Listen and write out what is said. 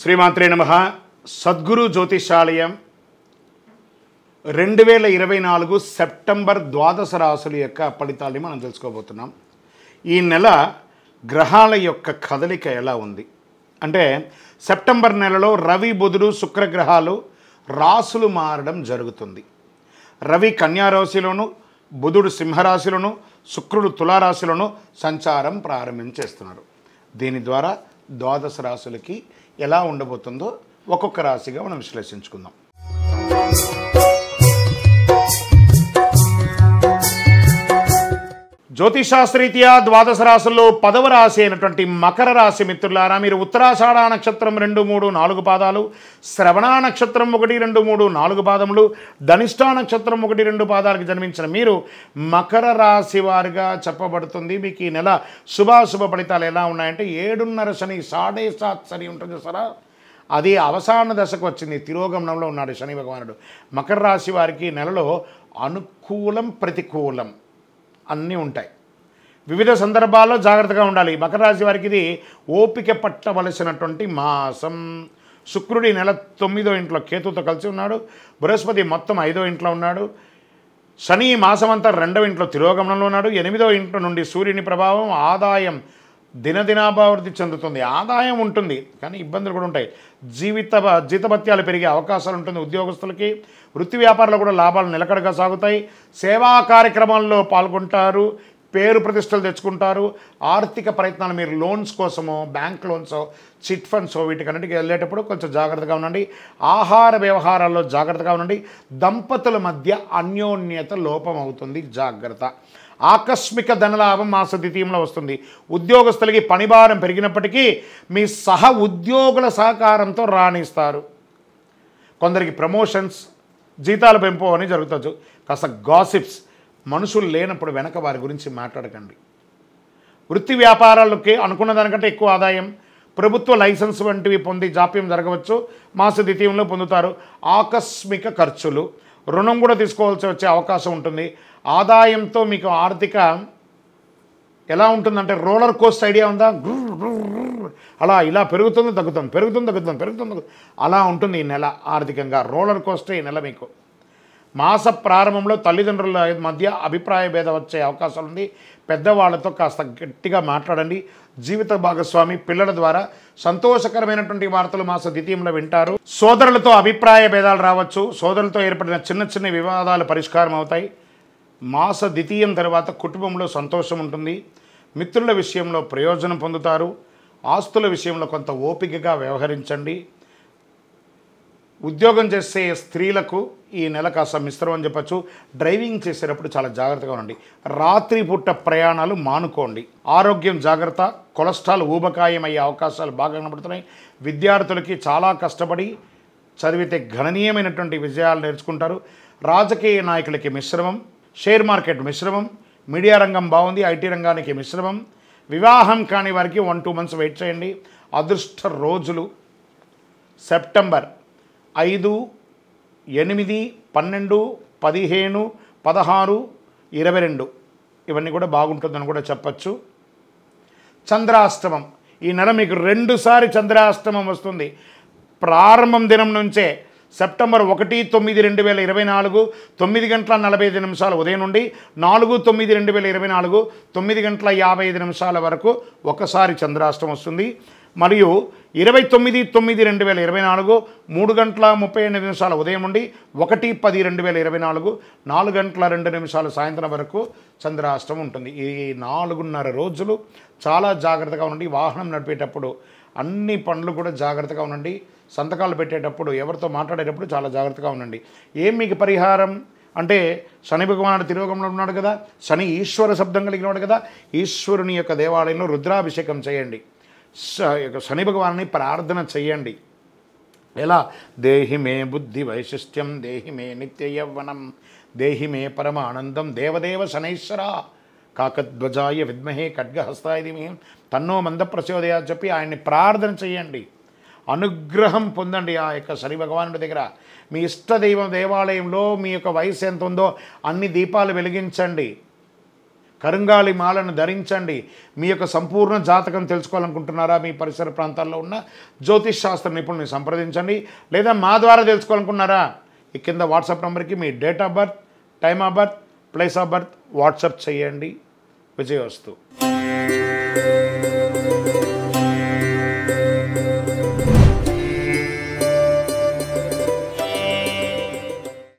శ్రీమాత్రే నమ సద్గురు జ్యోతిషాలయం రెండు వేల ఇరవై నాలుగు సెప్టెంబర్ ద్వాదశ రాసుల యొక్క ఫలితాలని మనం తెలుసుకోబోతున్నాం ఈ నెల గ్రహాల యొక్క కదలిక ఎలా ఉంది అంటే సెప్టెంబర్ నెలలో రవి బుధుడు శుక్రగ్రహాలు రాసులు మారడం జరుగుతుంది రవి కన్యారాశిలోను బుధుడు సింహరాశిలోను శుక్రుడు తులారాశిలోను సంచారం ప్రారంభించేస్తున్నారు దీని ద్వారా ద్వాదశ రాశులకి ఎలా ఉండబోతుందో ఒక్కొక్క రాశిగా మనం విశ్లేషించుకుందాం జ్యోతిషాస్త్రీత్యా ద్వాదశ రాశుల్లో పదవ రాశి అయినటువంటి మకర రాశి మిత్రులారా మీరు ఉత్తరాషాఢ నక్షత్రం రెండు మూడు నాలుగు పాదాలు శ్రవణ నక్షత్రం ఒకటి రెండు మూడు నాలుగు పాదములు ధనిష్టా నక్షత్రం ఒకటి రెండు పాదాలకు జన్మించిన మీరు మకర రాశి వారిగా చెప్పబడుతుంది మీకు ఈ నెల శుభాశుభ ఫలితాలు ఎలా ఉన్నాయంటే ఏడున్నర శని సాడే సాత్ శని ఉంటుంది సరా అది అవసాన దశకు వచ్చింది తిరోగమనంలో ఉన్నాడు శని భగవానుడు మకర రాశి వారికి నెలలో అనుకూలం ప్రతికూలం అన్నీ ఉంటాయి వివిధ సందర్భాల్లో జాగ్రత్తగా ఉండాలి మకర రాశి వారికి ఇది ఓపిక పట్టవలసినటువంటి మాసం శుక్రుడి నెల తొమ్మిదో ఇంట్లో కేతుతో కలిసి ఉన్నాడు బృహస్పతి మొత్తం ఐదో ఇంట్లో ఉన్నాడు శని మాసమంతా రెండవ ఇంట్లో తిరోగమనంలో ఉన్నాడు ఎనిమిదో ఇంట్లో నుండి సూర్యుని ప్రభావం ఆదాయం దినదినాభివృద్ధి చెందుతుంది ఆదాయం ఉంటుంది కానీ ఇబ్బందులు కూడా ఉంటాయి జీవిత జీతభత్యాలు పెరిగే అవకాశాలు ఉంటుంది ఉద్యోగస్తులకి వృత్తి వ్యాపారాలు కూడా లాభాలు నిలకడగా సాగుతాయి సేవా కార్యక్రమాల్లో పాల్గొంటారు పేరు ప్రతిష్టలు తెచ్చుకుంటారు ఆర్థిక ప్రయత్నాలు మీరు లోన్స్ కోసమో బ్యాంక్ లోన్స్ చిట్ ఫండ్స్ వీటికన్నిటికి వెళ్ళేటప్పుడు కొంచెం జాగ్రత్తగా ఉండండి ఆహార వ్యవహారాల్లో జాగ్రత్తగా ఉండండి దంపతుల మధ్య అన్యోన్యత లోపం అవుతుంది జాగ్రత్త ఆకస్మిక ధనలాభం మాస ద్వితీయంలో వస్తుంది ఉద్యోగస్తులకి పనిభారం పెరిగినప్పటికీ మీ సహ ఉద్యోగుల సహకారంతో రాణిస్తారు కొందరికి ప్రమోషన్స్ జీతాల పెంపు అని జరుగుతుంది కాస్త గాసిప్స్ మనుషులు లేనప్పుడు వెనక వారి గురించి మాట్లాడకండి వృత్తి వ్యాపారాలకి అనుకున్న దానికంటే ఎక్కువ ఆదాయం ప్రభుత్వ లైసెన్స్ వంటివి పొంది జాప్యం జరగవచ్చు మాస ద్వితీయంలో పొందుతారు ఆకస్మిక ఖర్చులు రుణం కూడా తీసుకోవాల్సి వచ్చే అవకాశం ఉంటుంది ఆదాయంతో మీకు ఆర్థిక ఎలా ఉంటుందంటే రోలర్ కోస్ట్ ఐడియా ఉందా అలా ఇలా పెరుగుతుంది తగ్గుతుంది పెరుగుతుంది తగ్గుతుంది పెరుగుతుంది అలా ఉంటుంది ఈ నెల ఆర్థికంగా రోలర్ కోస్టే ఈ నెల మీకు మాస ప్రారంభంలో తల్లిదండ్రుల మధ్య అభిప్రాయ భేదం వచ్చే అవకాశం ఉంది పెద్దవాళ్లతో కాస్త గట్టిగా మాట్లాడండి జీవిత భాగస్వామి పిల్లల ద్వారా సంతోషకరమైనటువంటి వార్తలు మాస ద్వితీయంలో వింటారు సోదరులతో అభిప్రాయ భేదాలు రావచ్చు సోదరులతో ఏర్పడిన చిన్న చిన్న వివాదాలు పరిష్కారం అవుతాయి మాస ద్వితీయం తర్వాత కుటుంబంలో సంతోషం ఉంటుంది మిత్రుల విషయంలో ప్రయోజనం పొందుతారు ఆస్తుల విషయంలో కొంత ఓపికగా వ్యవహరించండి ఉద్యోగం చేసే స్త్రీలకు ఈ నెల కాస్త మిశ్రమం చెప్పచ్చు డ్రైవింగ్ చేసేటప్పుడు చాలా జాగ్రత్తగా ఉండండి రాత్రి పుట్ట ప్రయాణాలు మానుకోండి ఆరోగ్యం జాగ్రత్త కొలెస్ట్రాల్ ఊబకాయం అయ్యే అవకాశాలు బాగా కనబడుతున్నాయి విద్యార్థులకి చాలా కష్టపడి చదివితే గణనీయమైనటువంటి విజయాలు నేర్చుకుంటారు రాజకీయ నాయకులకి మిశ్రమం షేర్ మార్కెట్ మిశ్రమం మీడియా రంగం బాగుంది ఐటీ రంగానికి మిశ్రమం వివాహం కాని వారికి వన్ టూ మంత్స్ వెయిట్ చేయండి అదృష్ట రోజులు సెప్టెంబర్ ఐదు ఎనిమిది పన్నెండు పదిహేను పదహారు ఇరవై రెండు ఇవన్నీ కూడా బాగుంటుందని కూడా చెప్పచ్చు చంద్రాష్టమం ఈ నెల మీకు రెండుసారి చంద్రాష్టమం వస్తుంది ప్రారంభం దినం నుంచే సెప్టెంబర్ ఒకటి తొమ్మిది రెండు వేల ఇరవై నాలుగు తొమ్మిది గంటల నలభై ఐదు నిమిషాలు ఉదయం నుండి నాలుగు తొమ్మిది రెండు వేల ఇరవై నాలుగు తొమ్మిది గంటల యాభై ఐదు నిమిషాల వరకు ఒకసారి చంద్రాష్టం వస్తుంది మరియు ఇరవై తొమ్మిది తొమ్మిది రెండు వేల ఇరవై నాలుగు మూడు గంటల ముప్పై ఎనిమిది నిమిషాల ఉదయం నుండి ఒకటి పది రెండు వేల ఇరవై నాలుగు నాలుగు గంటల రెండు నిమిషాలు సాయంత్రం వరకు చంద్రాష్టం ఉంటుంది ఈ నాలుగున్నర రోజులు చాలా జాగ్రత్తగా ఉండండి వాహనం నడిపేటప్పుడు అన్ని పనులు కూడా జాగ్రత్తగా ఉండండి సంతకాలు పెట్టేటప్పుడు ఎవరితో మాట్లాడేటప్పుడు చాలా జాగ్రత్తగా ఉండండి ఏం మీకు పరిహారం అంటే శని భగవానుడు తిరోగంలో ఉన్నాడు కదా శని ఈశ్వర శబ్దం కలిగినవాడు కదా ఈశ్వరుని యొక్క దేవాలయంలో రుద్రాభిషేకం చేయండి శని భగవాన్ని ప్రార్థన చెయ్యండి ఎలా దేహి మే బుద్ధి వైశిష్ట్యం దేహి మే నిత్య యవ్వనం దేహి మే పరమానందం దేవదేవ శనైశ్వర కాకధ్వజాయ విద్మహే ఖడ్గహస్తాయ ధీమహే తన్నో మంద ప్రచోదయా చెప్పి ఆయన్ని ప్రార్థన చేయండి అనుగ్రహం పొందండి ఆ యొక్క శని భగవానుడి దగ్గర మీ ఇష్టదైవం దేవాలయంలో మీ యొక్క వయసు ఎంత ఉందో అన్ని దీపాలు వెలిగించండి కరుంగాలి మాలను ధరించండి మీ యొక్క సంపూర్ణ జాతకం తెలుసుకోవాలనుకుంటున్నారా మీ పరిసర ప్రాంతాల్లో ఉన్న జ్యోతిష్ శాస్త్ర నిపుణుని సంప్రదించండి లేదా మా ద్వారా తెలుసుకోవాలనుకున్నారా ఈ కింద వాట్సాప్ నెంబర్కి మీ date of birth time of birth place of birth WhatsApp చేయండి విజయవస్తు